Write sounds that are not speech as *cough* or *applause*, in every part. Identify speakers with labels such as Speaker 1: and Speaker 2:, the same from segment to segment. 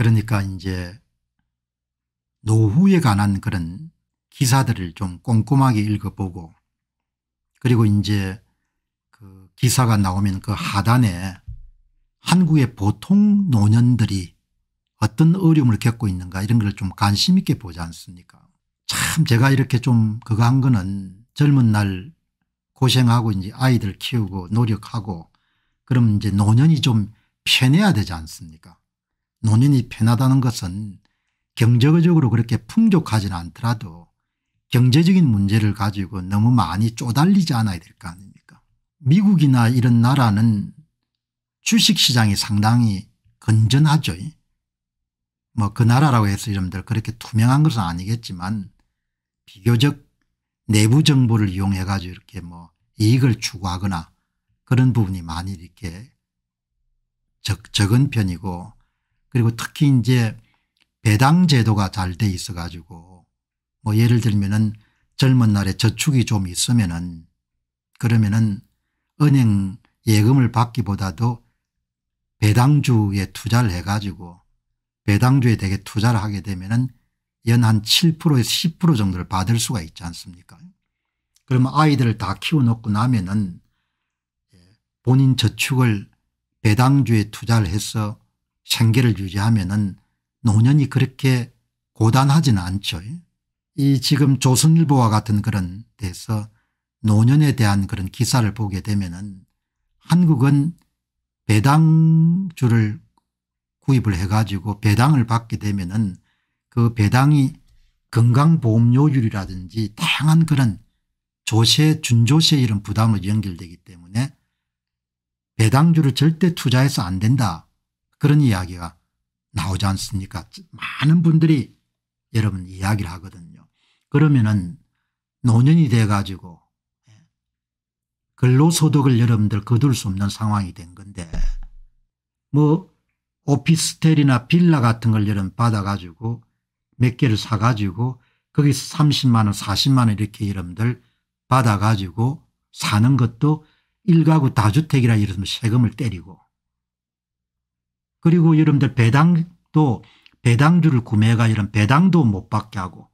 Speaker 1: 그러니까 이제 노후에 관한 그런 기사들을 좀 꼼꼼하게 읽어보고 그리고 이제 그 기사가 나오면 그 하단에 한국의 보통 노년들이 어떤 어려움을 겪고 있는가 이런 걸 좀 관심 있게 보지 않습니까 참 제가 이렇게 좀 그거 한 거는 젊은 날 고생하고 이제 아이들 키우고 노력하고 그럼 이제 노년이 좀 편해야 되지 않습니까 논인이 편하다는 것은 경제적으로 그렇게 풍족하지는 않더라도 경제적인 문제를 가지고 너무 많이 쪼달리지 않아야 될 거 아닙니까 미국이나 이런 나라는 주식시장이 상당히 건전하죠. 뭐 그 나라라고 해서 이름들 그렇게 투명한 것은 아니겠지만 비교적 내부 정보를 이용해 가지고 이렇게 뭐 이익을 추구하거나 그런 부분이 많이 이렇게 적, 적은 편이고 그리고 특히 이제 배당 제도가 잘 돼 있어 가지고 뭐 예를 들면은 젊은 날에 저축이 좀 있으면은 그러면은 은행 예금을 받기보다도 배당주에 투자를 해 가지고 배당주에 되게 투자를 하게 되면은 연 한 7%에서 10% 정도를 받을 수가 있지 않습니까 그러면 아이들을 다 키워놓고 나면은 예, 본인 저축을 배당주에 투자를 해서 생계를 유지하면은 노년이 그렇게 고단하지는 않죠. 이 지금 조선일보와 같은 그런 데서 노년에 대한 그런 기사를 보게 되면은 한국은 배당주를 구입을 해가지고 배당을 받게 되면은 그 배당이 건강보험료율이라든지 다양한 그런 조세 준조세 이런 부담으로 연결되기 때문에 배당주를 절대 투자해서 안 된다 그런 이야기가 나오지 않습니까 많은 분들이 여러분 이야기를 하거든요. 그러면은 노년이 돼가지고 예, 근로소득을 여러분들 거둘 수 없는 상황이 된 건데 뭐 오피스텔이나 빌라 같은 걸 여러분 받아가지고 몇 개를 사가지고 거기서 30만 원 40만 원 이렇게 여러분들 받아가지고 사는 것도 일가구 다주택이라 이러면 뭐 세금을 때리고 그리고 여러분들 배당도 배당주를 구매가 이런 배당도 못 받게 하고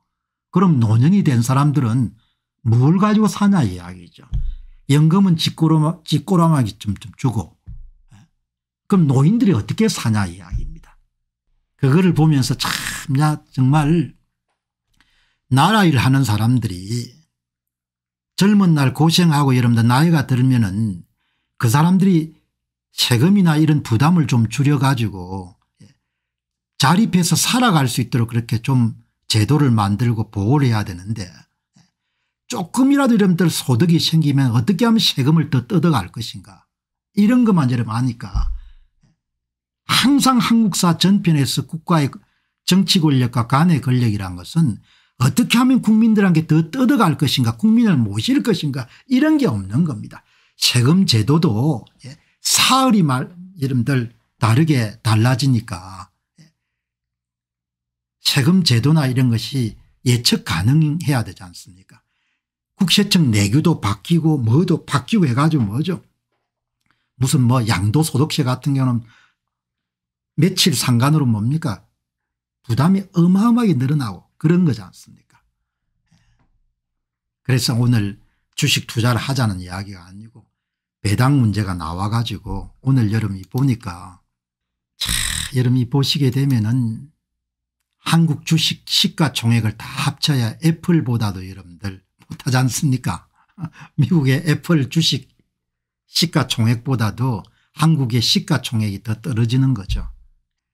Speaker 1: 그럼 노년이 된 사람들은 뭘 가지고 사냐 이야기죠. 연금은 찌꼬라마, 꼬라마기 좀, 좀 주고 예. 그럼 노인들이 어떻게 사냐 이야기입니다. 그거를 보면서 참야 정말 나라 일 하는 사람들이 젊은 날 고생하고 여러분들 나이가 들면은 그 사람들이 세금이나 이런 부담을 좀 줄여가지고 예, 자립해서 살아갈 수 있도록 그렇게 좀 제도를 만들고 보호를 해야 되는데 예, 조금이라도 이런들 소득이 생기면 어떻게 하면 세금을 더 뜯어갈 것인가 이런 것만 저렴 하니까 항상 한국사 전편에서 국가의 정치 권력과 간의 권력이란 것은 어떻게 하면 국민들한테 더 뜯어갈 것인가 국민을 모실 것인가 이런 게 없는 겁니다. 세금 제도도 예, 사흘이 말 이름들 다르게 달라지니까 세금 제도나 이런 것이 예측 가능해야 되지 않습니까 국세청 내규도 바뀌고 뭐도 바뀌고 해가지고 뭐죠 무슨 뭐 양도소득세 같은 경우는 며칠 상관으로 뭡니까 부담이 어마어마하게 늘어나고 그런 거지 않습니까 그래서 오늘 주식 투자를 하자는 이야기가 아니고 배당 문제가 나와가지고 오늘 여름이 보니까 차, 여름이 보시게 되면은 한국 주식 시가총액을 다 합쳐야 애플보다도 여러분들 못하지 않습니까 *laughs* 미국의 애플 주식 시가총액보다도 한국의 시가총액이 더 떨어지는 거죠.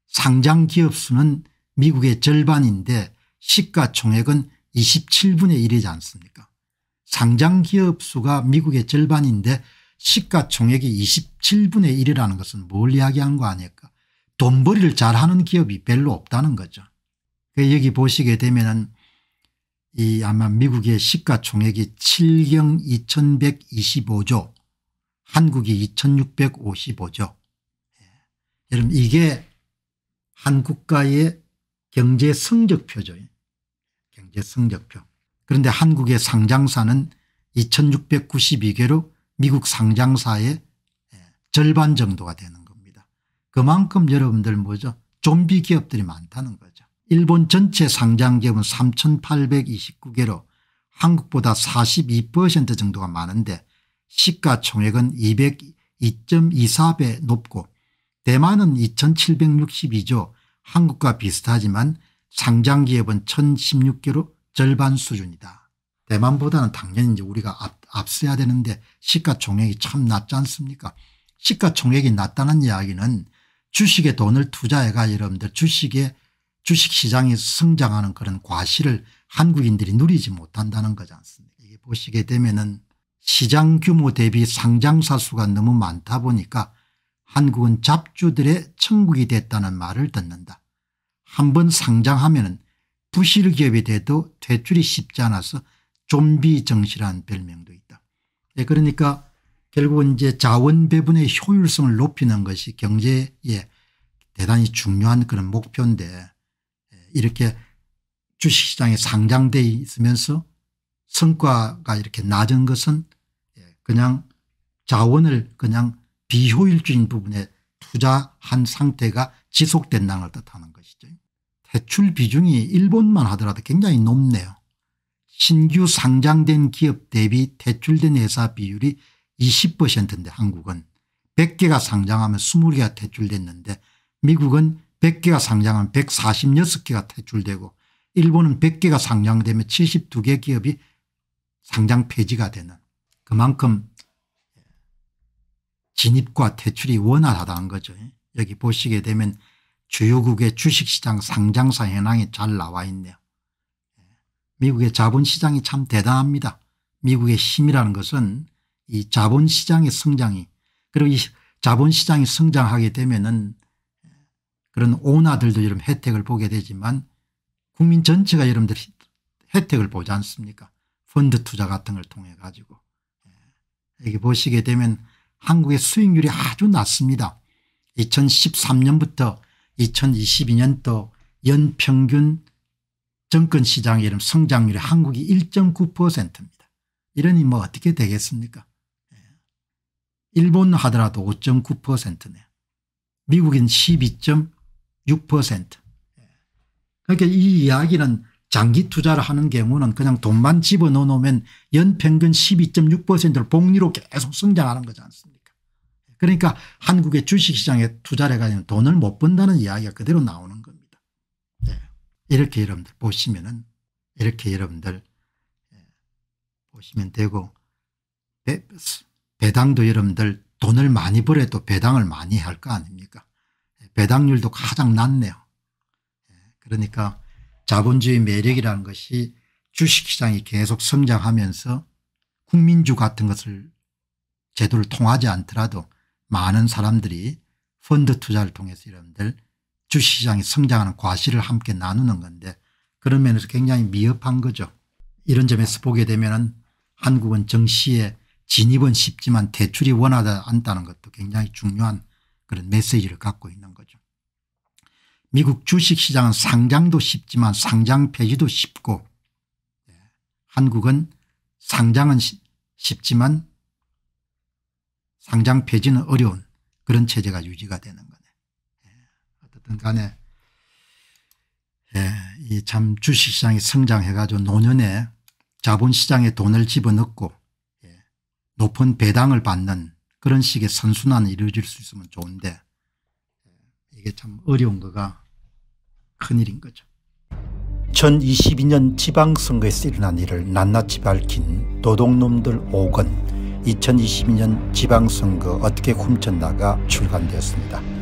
Speaker 1: 상장 기업 수는 미국의 절반인데 시가총액은 27분의 1이지 않습니까 상장 기업 수가 미국의 절반인데 시가총액이 27분의 1이라는 것은 뭘이야기한는거 아닐까 돈벌이를 잘하는 기업이 별로 없다는 거죠. 그 여기 보시게 되면 은이 아마 미국의 시가총액이 7경 2125조 한국이 2655조 예. 여러분 이게 한국가의 경제 성적표죠. 경제 성적표. 그런데 한국의 상장사는 2692개로 미국 상장사의 예, 절반 정도가 되는 겁니다. 그만큼 여러분들 뭐죠 좀비 기업들이 많다는 거죠. 일본 전체 상장기업은 3829개로 한국보다 42% 정도가 많은데 시가총액은 2 2 4배 높고 대만은 2762조 한국과 비슷하지만 상장기업은 1016개로 절반 수준이다. 대만보다는 당연히 이제 우리가 앞 앞서야 되는데 시가총액이 참 낮지 않습니까 시가총액이 낮다는 이야기는 주식에 돈을 투자해가 여러분들 주식에 주식시장이 성장하는 그런 과실을 한국인들이 누리지 못한다는 거지 않습니까 이게 보시게 되면은 시장 규모 대비 상장사 수가 너무 많다 보니까 한국은 잡주들의 천국이 됐다는 말을 듣는다. 한번 상장하면 부실기업이 돼도 퇴출이 쉽지 않아서 좀비 정시라는 별명도 있다. 예, 그러니까 결국은 이제 자원 배분의 효율성을 높이는 것이 경제에 대단히 중요한 그런 목표인데 예, 이렇게 주식시장에 상장돼 있으면서 성과가 이렇게 낮은 것은 예, 그냥 자원을 그냥 비효율적인 부분에 투자한 상태가 지속된다는 걸 뜻하는 것이죠. 대출 비중이 일본만 하더라도 굉장히 높네요. 신규 상장된 기업 대비 퇴출된 회사 비율이 20%인데 한국은 100개가 상장하면 20개가 퇴출됐는데 미국은 100개가 상장하면 146개가 퇴출되고 일본은 100개가 상장되면 72개 기업이 상장 폐지가 되는 그만큼 진입과 퇴출이 원활하다는 거죠. 여기 보시게 되면 주요국의 주식시장 상장사 현황이 잘 나와 있네요. 미국의 자본시장이 참 대단합니다. 미국의 힘이라는 것은 이 자본시장의 성장이 그리고 이 자본시장이 성장하게 되면은 그런 오나들도 여름 혜택을 보게 되지만 국민 전체가 여러분들 혜택을 보지 않습니까 펀드 투자 같은 걸 통해 가지고 예. 여기 보시게 되면 한국의 수익률이 아주 낮습니다. 2013년부터 2022년도 연평균 정권 시장의 이름 성장률이 한국이 1.9%입니다. 이러니 뭐 어떻게 되겠습니까? 예. 일본 하더라도 5.9%네요. 미국인 12.6%. 예. 그러니까 이 이야기는 장기 투자를 하는 경우는 그냥 돈만 집어넣어 놓으면 연평균 12.6%를 복리로 계속 성장하는 거지 않습니까 예. 그러니까 한국의 주식시장에 투자를 해가지고 돈을 못 번다는 이야기가 그대로 나오는 이렇게 여러분들 보시면은 이렇게 여러분들 예, 보시면 되고 배, 당도 여러분들 돈을 많이 벌어도 배당을 많이 할 거 아닙니까 예, 배당률도 가장 낮네요. 예, 그러니까 자본주의 매력이라는 것이 주식시장이 계속 성장하면서 국민주 같은 것을 제도를 통하지 않더라도 많은 사람들이 펀드 투자를 통해서 여러분들 주시장이 성장하는 과실을 함께 나누는 건데 그런 면에서 굉장히 미흡한 거죠. 이런 점에서 보게 되면 한국은 정시에 진입은 쉽지만 대출이 원하지 않다는 것도 굉장히 중요한 그런 메시지를 갖고 있는 거죠. 미국 주식시장은 상장도 쉽지만 상장 폐지도 쉽고 예, 한국은 상장은 쉽지만 상장 폐지는 어려운 그런 체제가 유지가 되는 것. 어쨌든 간에 예, 이참 주식시장이 성장해가지고 노년에 자본시장에 돈을 집어넣고 예, 높은 배당을 받는 그런 식의 선순환이 이루어질 수 있으면 좋은데 예, 이게 참 어려운 거가 큰일인 거죠. 2022년 지방선거에서 일어난 일을 낱낱이 밝힌 도둑놈들 5권 2022년 지방선거 어떻게 훔쳤나가 출간되었습니다.